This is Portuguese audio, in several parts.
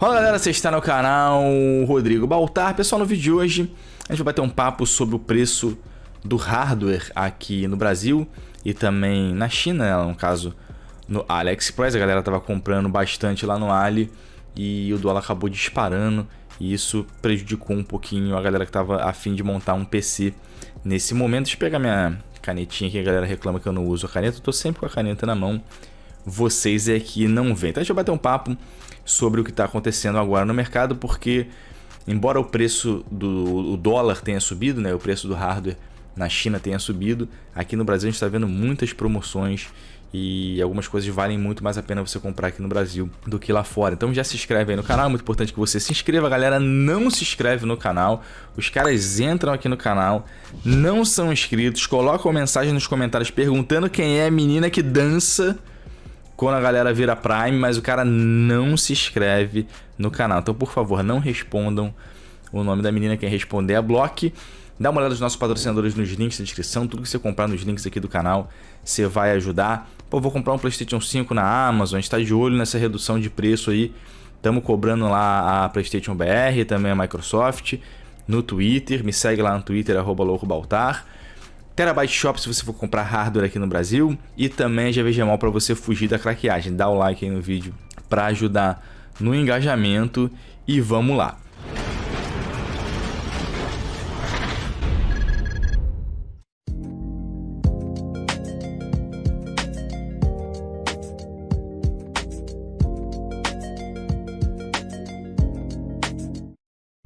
Fala galera, você está no canal Rodrigo Baltar. Pessoal, no vídeo de hoje a gente vai bater um papo sobre o preço do hardware aqui no Brasil e também na China, né, no caso no AliExpress. A galera estava comprando bastante lá no Ali e o dólar acabou disparando e isso prejudicou um pouquinho a galera que estava afim de montar um PC nesse momento. Deixa eu pegar minha canetinha aqui, a galera reclama que eu não uso a caneta, eu estou sempre com a caneta na mão vocês é que não vêm. Então a gente vai bater um papo sobre o que está acontecendo agora no mercado, porque embora o preço do o dólar tenha subido, né, o preço do hardware na China tenha subido, aqui no Brasil a gente está vendo muitas promoções e algumas coisas valem muito mais a pena você comprar aqui no Brasil do que lá fora. Então já se inscreve aí no canal, é muito importante que você se inscreva, galera. Não se inscreve no canal, os caras entram aqui no canal, não são inscritos, colocam mensagem nos comentários perguntando quem é a menina que dança quando a galera vira Prime, mas o cara não se inscreve no canal. Então, por favor, não respondam o nome da menina. Quem responder é a Block. Dá uma olhada nos nossos patrocinadores nos links da descrição. Tudo que você comprar nos links aqui do canal, você vai ajudar. Pô, vou comprar um PlayStation 5 na Amazon. A gente tá de olho nessa redução de preço aí. Estamos cobrando lá a PlayStation BR, também a Microsoft. No Twitter, me segue lá no Twitter, arroba loucobaltar. Terabyte Shop se você for comprar hardware aqui no Brasil e também já veja mal para você fugir da craqueagem. Dá o like aí no vídeo para ajudar no engajamento e vamos lá.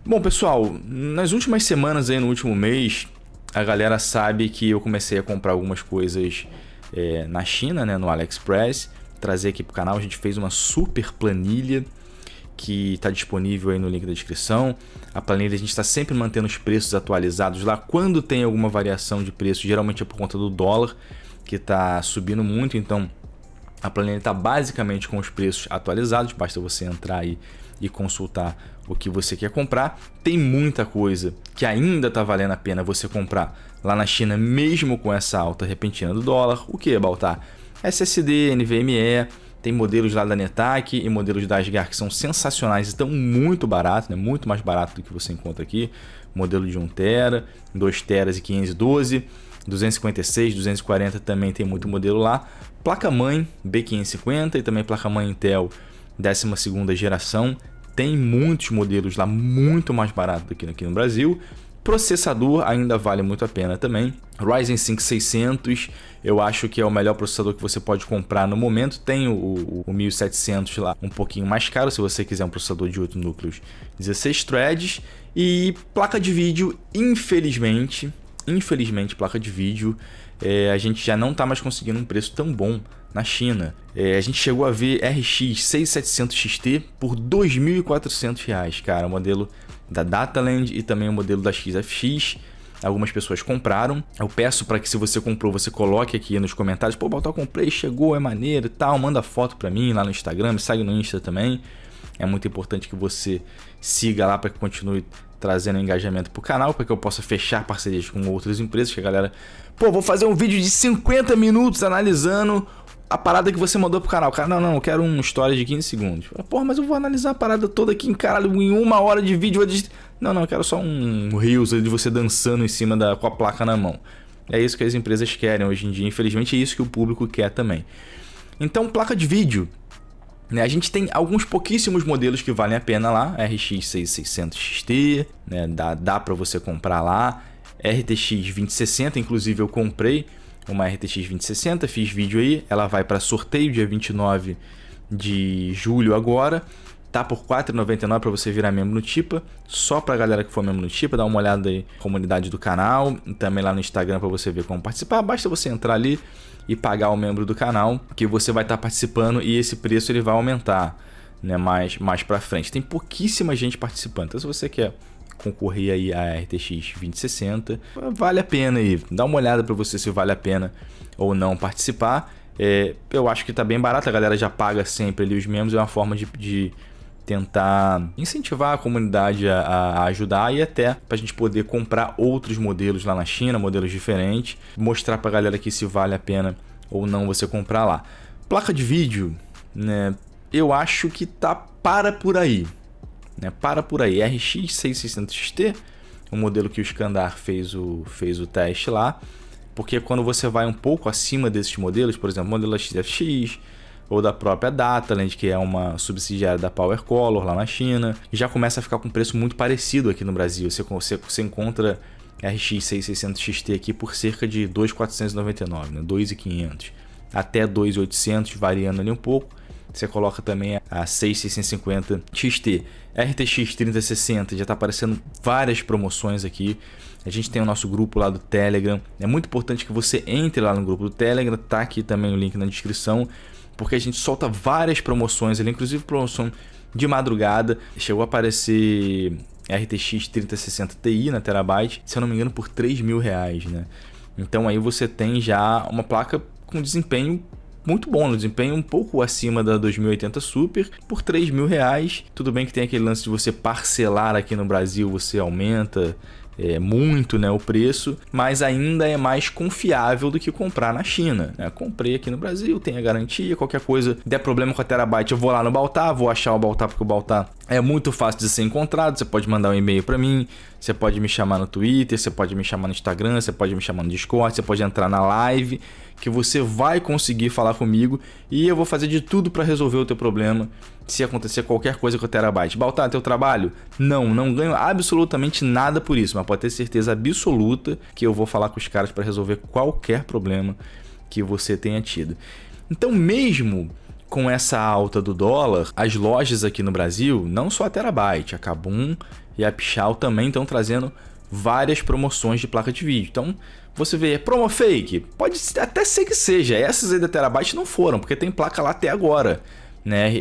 Bom, pessoal, nas últimas semanas aí no último mês, a galera sabe que eu comecei a comprar algumas coisas é, na China, né, no AliExpress, trazer aqui para o canal. A gente fez uma super planilha que está disponível aí no link da descrição. A planilha a gente está sempre mantendo os preços atualizados lá. Quando tem alguma variação de preço, geralmente é por conta do dólar, que está subindo muito, então a planilha está basicamente com os preços atualizados. Basta você entrar aí e consultar o que você quer comprar, tem muita coisa que ainda está valendo a pena você comprar lá na China, mesmo com essa alta repentina do dólar. O que, Baltar? SSD, NVMe, tem modelos lá da Netac e modelos da Asgard que são sensacionais e estão muito baratos, né? muito mais barato do que você encontra aqui. Modelo de 1TB, 2TB e 512. 256, 240 também tem muito modelo lá. Placa-mãe B550 e também placa-mãe Intel 12ª geração, tem muitos modelos lá muito mais barato do que aqui no Brasil. Processador ainda vale muito a pena também. Ryzen 5 600 eu acho que é o melhor processador que você pode comprar no momento. Tem o, o, o 1700 lá um pouquinho mais caro se você quiser um processador de 8 núcleos, 16 threads. E placa de vídeo, infelizmente, infelizmente placa de vídeo, é, a gente já não está mais conseguindo um preço tão bom na China. É, a gente chegou a ver RX 6700 XT por R$ 2.400, cara. O modelo da Dataland e também o modelo da XFX. Algumas pessoas compraram. Eu peço para que se você comprou, você coloque aqui nos comentários. Pô, o comprei, chegou, é maneiro e tal. Manda foto para mim lá no Instagram, me segue no Insta também. É muito importante que você siga lá para que continue trazendo engajamento para o canal, para que eu possa fechar parcerias com outras empresas, que a galera, pô, vou fazer um vídeo de 50 minutos analisando a parada que você mandou pro canal. Cara, não, não, eu quero um story de 15 segundos. Porra, mas eu vou analisar a parada toda aqui em caralho, em uma hora de vídeo. Eu... Não, não, eu quero só um reels de você dançando em cima da com a placa na mão. É isso que as empresas querem hoje em dia. Infelizmente, é isso que o público quer também. Então, placa de vídeo. Né, a gente tem alguns pouquíssimos modelos que valem a pena lá. RX 6600 XT, né, dá, dá para você comprar lá. RTX 2060, inclusive eu comprei uma RTX 2060, fiz vídeo aí, ela vai para sorteio dia 29 de julho agora. Tá por 4,99 para você virar membro no Tipa, só para galera que for membro no Tipa, dá uma olhada aí na comunidade do canal e também lá no Instagram para você ver como participar. Basta você entrar ali e pagar o membro do canal que você vai estar tá participando e esse preço ele vai aumentar, né, mais mais para frente. Tem pouquíssima gente participando. Então se você quer concorrer aí a RTX 2060. Vale a pena aí, dá uma olhada para você se vale a pena ou não participar. É, eu acho que tá bem barato, a galera já paga sempre ali os membros, é uma forma de, de tentar incentivar a comunidade a, a, ajudar e até para a gente poder comprar outros modelos lá na China, modelos diferentes, mostrar para a galera que se vale a pena ou não você comprar lá. Placa de vídeo, né? Eu acho que tá para por aí. Né? Para por aí, RX6600XT, o modelo que o Skandar fez o, fez o teste lá, porque quando você vai um pouco acima desses modelos, por exemplo, o modelo da XFX, ou da própria Dataland, que é uma subsidiária da Power Color lá na China, já começa a ficar com preço muito parecido aqui no Brasil. Você, você, você encontra RX 6600 XT aqui por cerca de 2,499, né? 2,500 até 2,800, variando ali um pouco. Você coloca também a 6650 XT. RTX 3060 já tá aparecendo várias promoções aqui. A gente tem o nosso grupo lá do Telegram. É muito importante que você entre lá no grupo do Telegram. Tá aqui também o link na descrição. Porque a gente solta várias promoções ali, inclusive promoção de madrugada. Chegou a aparecer RTX 3060 Ti na Terabyte, se eu não me engano, por 3 mil reais, né? Então aí você tem já uma placa com desempenho muito bom, no desempenho um pouco acima da 2080 Super, por 3 mil reais. Tudo bem que tem aquele lance de você parcelar aqui no Brasil, você aumenta é, muito né, o preço, mas ainda é mais confiável do que comprar na China. Né? Comprei aqui no Brasil, tem a garantia, qualquer coisa, der problema com a terabyte, eu vou lá no Baltar, vou achar o Baltar porque o Baltar é muito fácil de ser encontrado. Você pode mandar um e-mail para mim, você pode me chamar no Twitter, você pode me chamar no Instagram, você pode me chamar no Discord, você pode entrar na live, que você vai conseguir falar comigo e eu vou fazer de tudo para resolver o teu problema se acontecer qualquer coisa com o Terabyte. Baltar, teu trabalho? Não, não ganho absolutamente nada por isso, mas pode ter certeza absoluta que eu vou falar com os caras para resolver qualquer problema que você tenha tido. Então, mesmo com essa alta do dólar, as lojas aqui no Brasil, não só a Terabyte, a Kabum e a Pichal também estão trazendo várias promoções de placa de vídeo. Então, você vê, é promo fake? Pode até ser que seja. Essas aí da Terabyte não foram, porque tem placa lá até agora. Né?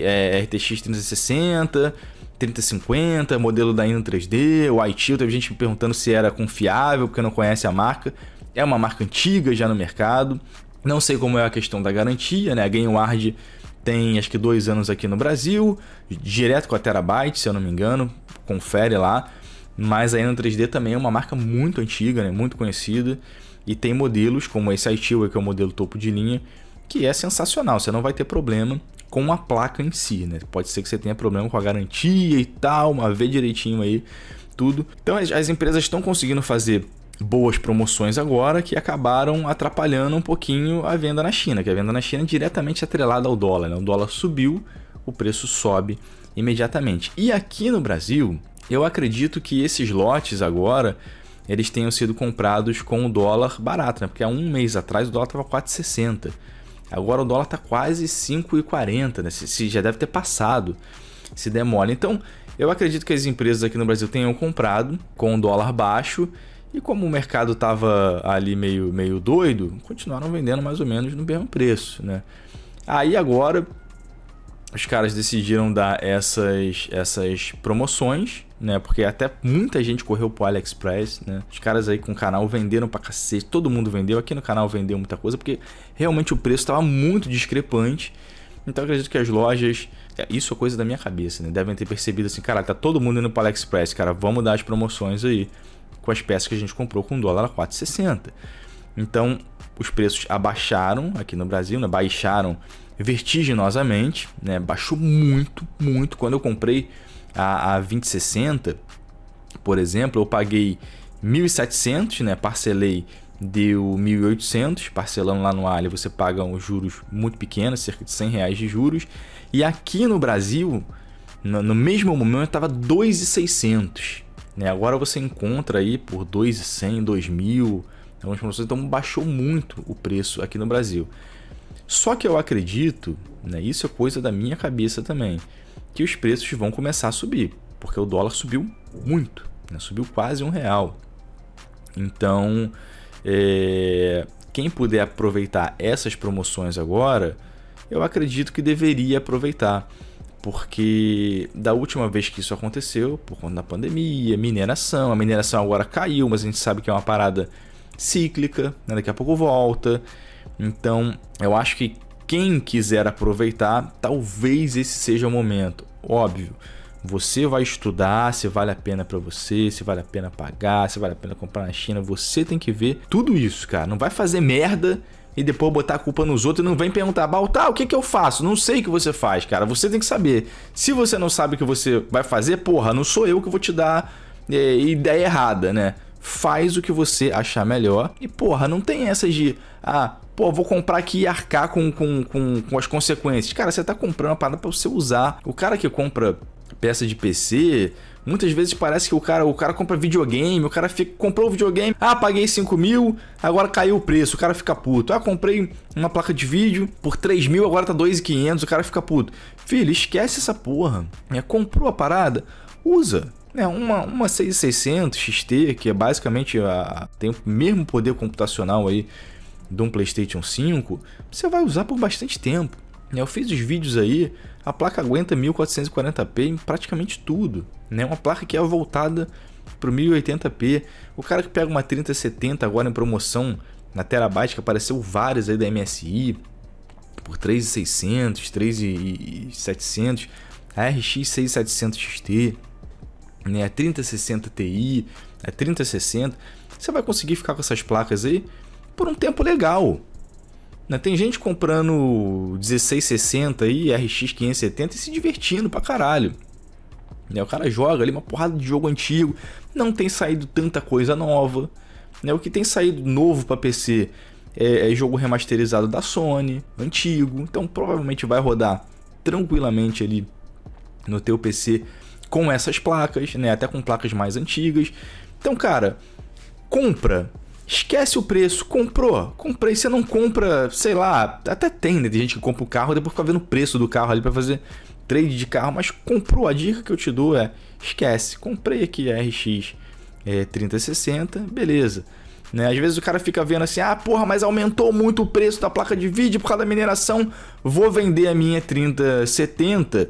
RTX 3060, 3050, modelo da Inno 3D, o iTill, teve gente me perguntando se era confiável, porque não conhece a marca. É uma marca antiga já no mercado. Não sei como é a questão da garantia, né? A GameWard tem acho que dois anos aqui no Brasil, direto com a Terabyte, se eu não me engano, confere lá. Mas a Eno 3D também é uma marca muito antiga, né? muito conhecida, e tem modelos como esse ITIL, que é o modelo topo de linha, que é sensacional, você não vai ter problema com a placa em si, né? Pode ser que você tenha problema com a garantia e tal, uma vê direitinho aí tudo. Então as empresas estão conseguindo fazer boas promoções agora que acabaram atrapalhando um pouquinho a venda na China, que a venda na China é diretamente atrelada ao dólar. Né? O dólar subiu, o preço sobe imediatamente. E aqui no Brasil, eu acredito que esses lotes agora eles tenham sido comprados com o dólar barato, né? porque há um mês atrás o dólar estava 4,60. Agora o dólar está quase 5,40, né? Se, se, já deve ter passado, se demora. Então, eu acredito que as empresas aqui no Brasil tenham comprado com o dólar baixo e como o mercado estava ali meio, meio doido, continuaram vendendo mais ou menos no mesmo preço, né? Aí agora os caras decidiram dar essas, essas promoções, né? Porque até muita gente correu pro AliExpress, né? Os caras aí com o canal venderam pra cacete, todo mundo vendeu, aqui no canal vendeu muita coisa, porque realmente o preço estava muito discrepante. Então acredito que as lojas, é, isso é coisa da minha cabeça, né? Devem ter percebido assim, cara, tá todo mundo indo pro AliExpress, cara, vamos dar as promoções aí com as peças que a gente comprou com dólar a 4,60. Então, os preços abaixaram aqui no Brasil, né? baixaram vertiginosamente, né? baixou muito, muito. Quando eu comprei a, a 2060, por exemplo, eu paguei 1.700, né? parcelei deu 1.800, parcelando lá no Ali você paga uns juros muito pequenos, cerca de 100 reais de juros, e aqui no Brasil, no, no mesmo momento, estava 2.600. Né? Agora você encontra aí por 2.100, 2.000, algumas promoções, então baixou muito o preço aqui no Brasil. Só que eu acredito, né, isso é coisa da minha cabeça também, que os preços vão começar a subir, porque o dólar subiu muito, né, subiu quase um real. Então, é, quem puder aproveitar essas promoções agora, eu acredito que deveria aproveitar porque da última vez que isso aconteceu, por conta da pandemia, mineração, a mineração agora caiu, mas a gente sabe que é uma parada cíclica, né? daqui a pouco volta. Então, eu acho que quem quiser aproveitar, talvez esse seja o momento. Óbvio, você vai estudar se vale a pena para você, se vale a pena pagar, se vale a pena comprar na China. Você tem que ver tudo isso, cara. Não vai fazer merda e depois botar a culpa nos outros e não vem perguntar, Baltar, o que, que eu faço? Não sei o que você faz, cara. Você tem que saber. Se você não sabe o que você vai fazer, porra, não sou eu que vou te dar é, ideia errada, né? Faz o que você achar melhor. E, porra, não tem essas de, ah, pô, vou comprar aqui e arcar com, com, com, com as consequências. Cara, você tá comprando uma parada pra você usar. O cara que compra peça de PC, Muitas vezes parece que o cara, o cara compra videogame, o cara fica, comprou o videogame, ah, paguei 5 mil, agora caiu o preço, o cara fica puto. Ah, comprei uma placa de vídeo por 3 mil, agora tá 2,500, o cara fica puto. Filho, esquece essa porra. É, comprou a parada? Usa. É, uma, uma 6600 XT, que é basicamente a, tem o mesmo poder computacional aí de um PlayStation 5, você vai usar por bastante tempo. Eu fiz os vídeos aí a placa aguenta 1440p em praticamente tudo, né? Uma placa que é voltada para o 1080p. O cara que pega uma 3070 agora em promoção na Terabyte, que apareceu várias aí da MSI, por 3,600, 3,700, a RX 6700 XT, né? a 3060 Ti, a 3060, você vai conseguir ficar com essas placas aí por um tempo legal, né? Tem gente comprando 1660 e RX 570 e se divertindo pra caralho. Né? O cara joga ali uma porrada de jogo antigo, não tem saído tanta coisa nova. Né? O que tem saído novo para PC é, é jogo remasterizado da Sony, antigo, então provavelmente vai rodar tranquilamente ali no teu PC com essas placas, né? Até com placas mais antigas. Então, cara, compra Esquece o preço, comprou, comprei. Você não compra, sei lá, até tem, né? Tem gente que compra o carro, depois fica vendo o preço do carro ali para fazer trade de carro, mas comprou. A dica que eu te dou é: esquece, comprei aqui a RX é, 3060, beleza. Né? Às vezes o cara fica vendo assim: ah, porra, mas aumentou muito o preço da placa de vídeo por causa da mineração, vou vender a minha 3070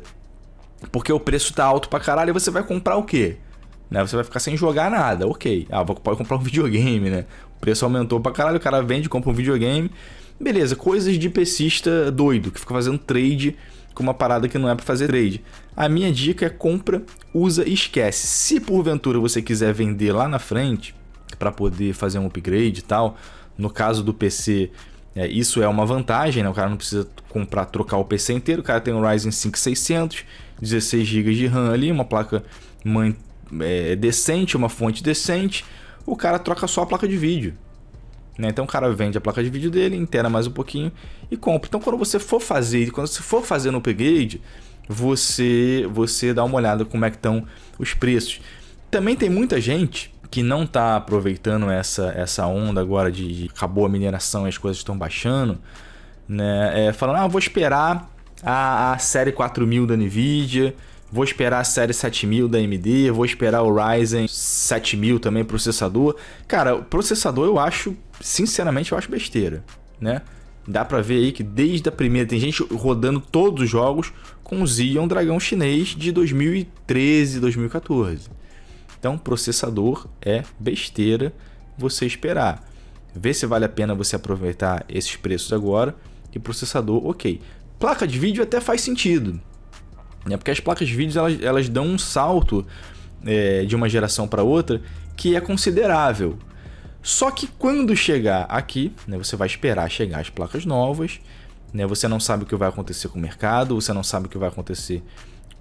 porque o preço tá alto pra caralho e você vai comprar o quê? né? Você vai ficar sem jogar nada, ok. Ah, vou comprar um videogame, né? O preço aumentou pra caralho, o cara vende, compra um videogame. Beleza, coisas de pesista doido, que fica fazendo trade com uma parada que não é para fazer trade. A minha dica é compra, usa e esquece. Se porventura você quiser vender lá na frente para poder fazer um upgrade e tal, no caso do PC, é, isso é uma vantagem, né? O cara não precisa comprar, trocar o PC inteiro, o cara tem um Ryzen 5600, 16 GB de RAM ali, uma placa mãe é, é, decente, é uma fonte decente, o cara troca só a placa de vídeo. Né? Então o cara vende a placa de vídeo dele, interna mais um pouquinho e compra. Então quando você for fazer, quando você for fazer no upgrade, você você dá uma olhada como é que estão os preços. Também tem muita gente que não está aproveitando essa, essa onda agora de, de acabou a mineração e as coisas estão baixando, né? É, falando, ah, vou esperar a, a série 4000 da Nvidia, Vou esperar a série 7000 da AMD, vou esperar o Ryzen 7000 também processador. Cara, processador eu acho, sinceramente, eu acho besteira, né? Dá pra ver aí que desde a primeira tem gente rodando todos os jogos com o Xeon é Dragão Chinês de 2013, 2014. Então, processador é besteira você esperar. Vê se vale a pena você aproveitar esses preços agora. E processador, ok. Placa de vídeo até faz sentido. Né? Porque as placas de vídeo elas, elas dão um salto é, de uma geração para outra que é considerável. Só que quando chegar aqui, né, você vai esperar chegar as placas novas, né, você não sabe o que vai acontecer com o mercado, você não sabe o que vai acontecer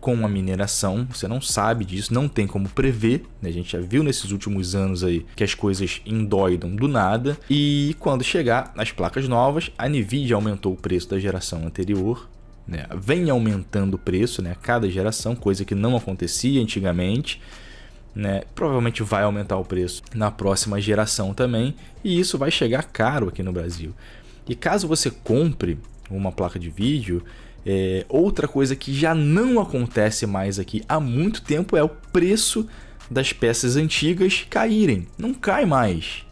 com a mineração, você não sabe disso, não tem como prever. Né? A gente já viu nesses últimos anos aí que as coisas endoidam do nada. E quando chegar as placas novas, a Nvidia aumentou o preço da geração anterior, né? Vem aumentando o preço né? a cada geração, coisa que não acontecia antigamente. Né? Provavelmente vai aumentar o preço na próxima geração também, e isso vai chegar caro aqui no Brasil. E caso você compre uma placa de vídeo, é, outra coisa que já não acontece mais aqui há muito tempo é o preço das peças antigas caírem. Não cai mais.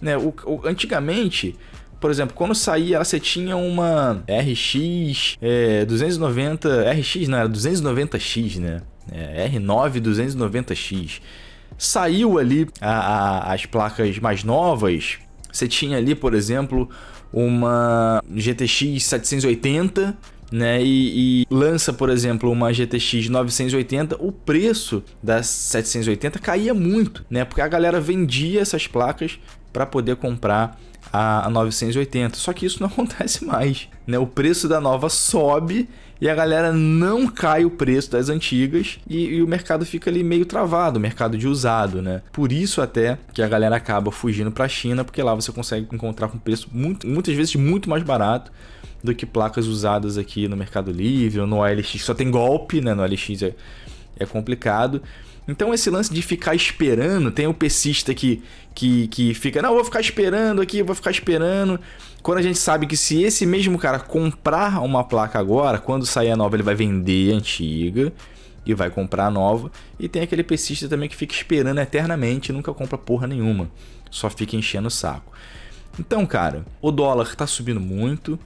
Né? O, o, antigamente, por exemplo, quando saía, você tinha uma RX é, 290. RX não, era 290X, né? É, R9 290X. Saiu ali a, a, as placas mais novas. Você tinha ali, por exemplo, uma GTX 780 né? E, e, lança, por exemplo, uma GTX 980, o preço das 780 caía muito, né? Porque a galera vendia essas placas para poder comprar a, 980. Só que isso não acontece mais, né? O preço da nova sobe e a galera não cai o preço das antigas e, e, o mercado fica ali meio travado, o mercado de usado, né? Por isso até que a galera acaba fugindo para a China, porque lá você consegue encontrar com um preço muito, muitas vezes muito mais barato do que placas usadas aqui no Mercado Livre ou no OLX. Só tem golpe, né? No OLX é, é complicado. Então esse lance de ficar esperando, tem o pesista que, que, que fica, não, vou ficar esperando aqui, vou ficar esperando. Quando a gente sabe que se esse mesmo cara comprar uma placa agora, quando sair a nova ele vai vender a antiga e vai comprar a nova. E tem aquele pesista também que fica esperando eternamente e nunca compra porra nenhuma. Só fica enchendo o saco. Então, cara, o dólar tá subindo muito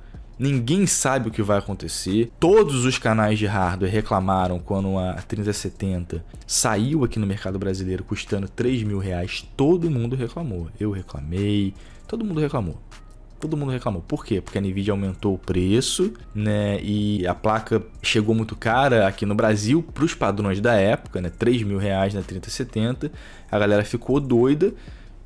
ninguém sabe o que vai acontecer. Todos os canais de hardware reclamaram quando a 3070 saiu aqui no mercado brasileiro custando 3 mil reais. Todo mundo reclamou. Eu reclamei, todo mundo reclamou todo mundo reclamou. Por quê? Porque a Nvidia aumentou o preço, né? E a placa chegou muito cara aqui no Brasil para os padrões da época, né? 3 mil reais na 3070. A galera ficou doida,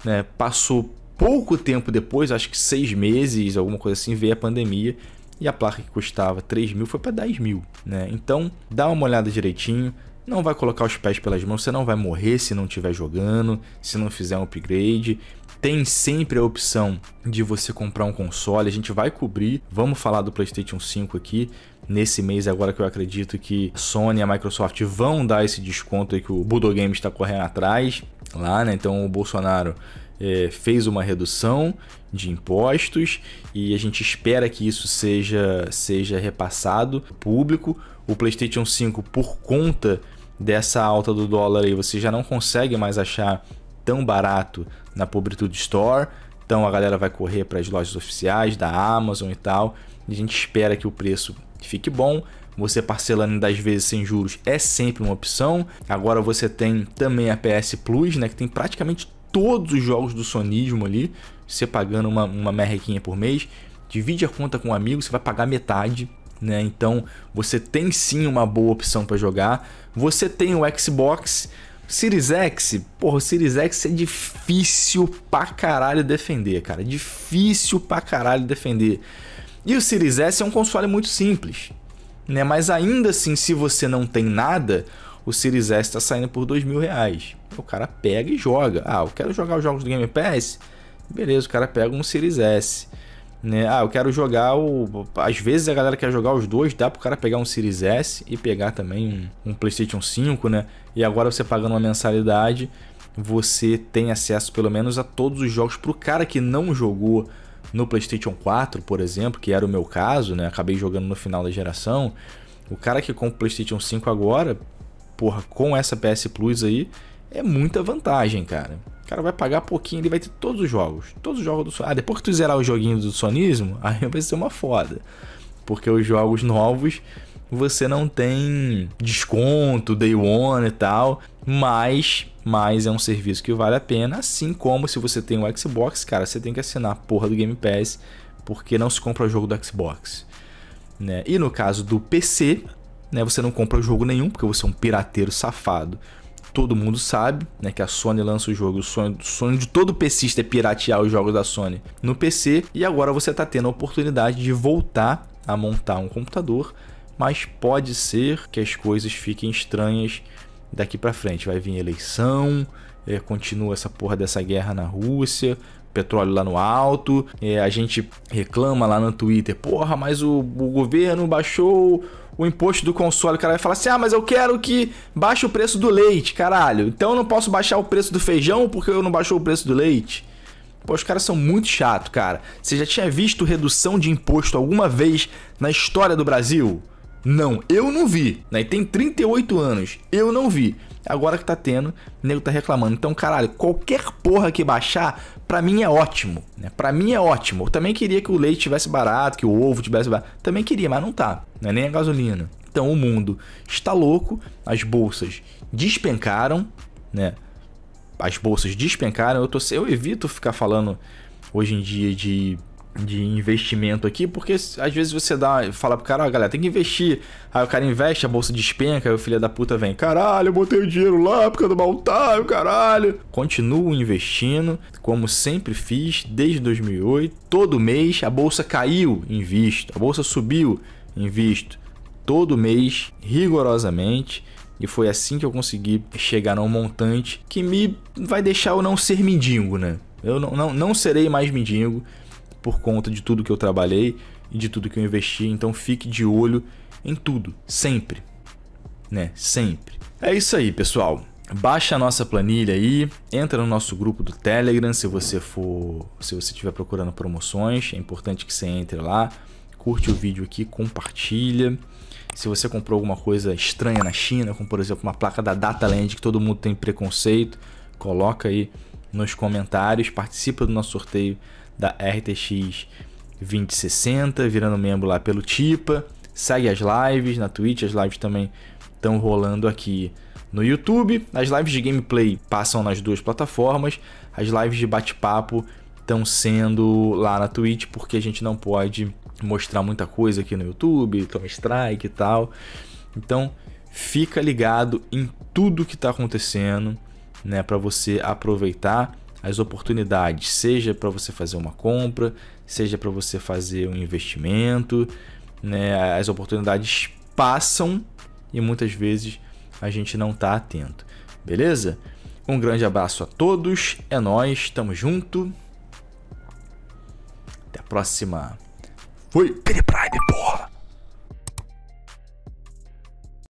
né? Passou pouco tempo depois, acho que seis meses, alguma coisa assim, veio a pandemia e a placa que custava 3 mil foi para 10 mil, né? Então dá uma olhada direitinho. Não vai colocar os pés pelas mãos, você não vai morrer se não estiver jogando, se não fizer um upgrade tem sempre a opção de você comprar um console. A gente vai cobrir, vamos falar do PlayStation 5 aqui nesse mês agora que eu acredito que Sony e a Microsoft vão dar esse desconto aí que o Budogames está correndo atrás lá, né? Então o Bolsonaro é, fez uma redução de impostos e a gente espera que isso seja, seja repassado público. O PlayStation 5, por conta dessa alta do dólar, aí, você já não consegue mais achar tão barato na Pobritude Store. Então a galera vai correr para as lojas oficiais da Amazon e tal. E a gente espera que o preço fique bom. Você parcelando em 10 vezes sem juros é sempre uma opção. Agora você tem também a PS Plus, né, que tem praticamente todos os jogos do sonismo ali, você pagando uma, uma merrequinha por mês, divide a conta com um amigo, você vai pagar metade, né? Então você tem sim uma boa opção para jogar. Você tem o Xbox Series X, porra, o Series X é difícil pra caralho defender, cara. É difícil pra caralho defender. E o Series S é um console muito simples, né? Mas ainda assim, se você não tem nada, o Series S está saindo por dois mil reais. O cara pega e joga. Ah, eu quero jogar os jogos do Game Pass? Beleza, o cara pega um Series S. Né? Ah, eu quero jogar o. Às vezes a galera quer jogar os dois, dá pro cara pegar um Series S e pegar também um, um PlayStation 5, né? E agora você pagando uma mensalidade, você tem acesso pelo menos a todos os jogos pro cara que não jogou no PlayStation 4, por exemplo, que era o meu caso, né? Acabei jogando no final da geração. O cara que compra o PlayStation 5 agora porra, com essa PS Plus aí, é muita vantagem, cara. O cara vai pagar pouquinho, ele vai ter todos os jogos. Todos os jogos do Sonismo. Ah, depois que tu zerar os joguinhos do Sonismo, aí vai ser uma foda. Porque os jogos novos você não tem desconto, day one e tal, mas, mas é um serviço que vale a pena, assim como se você tem o Xbox, cara, você tem que assinar a porra do Game Pass, porque não se compra o jogo do Xbox, né? E no caso do PC, né? Você não compra jogo nenhum, porque você é um pirateiro safado. Todo mundo sabe, né, que a Sony lança o jogo, o sonho, o sonho de todo pesista é piratear os jogos da Sony no PC, e agora você está tendo a oportunidade de voltar a montar um computador, mas pode ser que as coisas fiquem estranhas daqui para frente. Vai vir eleição, é, continua essa porra dessa guerra na Rússia, petróleo lá no alto, é, a gente reclama lá no Twitter, porra, mas o, o governo baixou o imposto do console, o cara vai falar assim: ah, mas eu quero que baixe o preço do leite, caralho. Então eu não posso baixar o preço do feijão porque eu não baixou o preço do leite. Pô, os caras são muito chato, cara. Você já tinha visto redução de imposto alguma vez na história do Brasil? Não, eu não vi. Né? tem 38 anos, eu não vi agora que tá tendo, o nego tá reclamando. Então, caralho, qualquer porra que baixar, para mim é ótimo, né? Para mim é ótimo. Eu também queria que o leite tivesse barato, que o ovo tivesse barato. Também queria, mas não tá, é nem a gasolina. Então, o mundo está louco, as bolsas despencaram, né? As bolsas despencaram. Eu tô eu evito ficar falando hoje em dia de de investimento aqui, porque às vezes você dá, fala pro cara, ah, galera, tem que investir. Aí o cara investe, a bolsa despenca, aí o filho da puta vem, caralho, eu botei o dinheiro lá por causa do mau time, caralho. Continuo investindo, como sempre fiz, desde 2008. Todo mês a bolsa caiu, invisto. A bolsa subiu, invisto. Todo mês, rigorosamente. E foi assim que eu consegui chegar num montante que me vai deixar eu não ser mendigo, né? Eu não, não, não serei mais mendigo por conta de tudo que eu trabalhei e de tudo que eu investi. Então fique de olho em tudo, sempre, né? Sempre. É isso aí, pessoal. Baixa a nossa planilha aí, entra no nosso grupo do Telegram se você for, se você estiver procurando promoções, é importante que você entre lá, curte o vídeo aqui, compartilha. Se você comprou alguma coisa estranha na China, como por exemplo uma placa da Dataland que todo mundo tem preconceito, coloca aí nos comentários, participa do nosso sorteio da RTX 2060, virando membro lá pelo TIPA. Segue as lives na Twitch, as lives também estão rolando aqui no YouTube. As lives de gameplay passam nas duas plataformas, as lives de bate-papo estão sendo lá na Twitch, porque a gente não pode mostrar muita coisa aqui no YouTube, Counter Strike e tal. Então, fica ligado em tudo que está acontecendo, né, para você aproveitar as oportunidades, seja para você fazer uma compra, seja para você fazer um investimento, né? As oportunidades passam e muitas vezes a gente não está atento. Beleza? Um grande abraço a todos, é nós, tamo junto. Até a próxima. Fui. Prime, porra.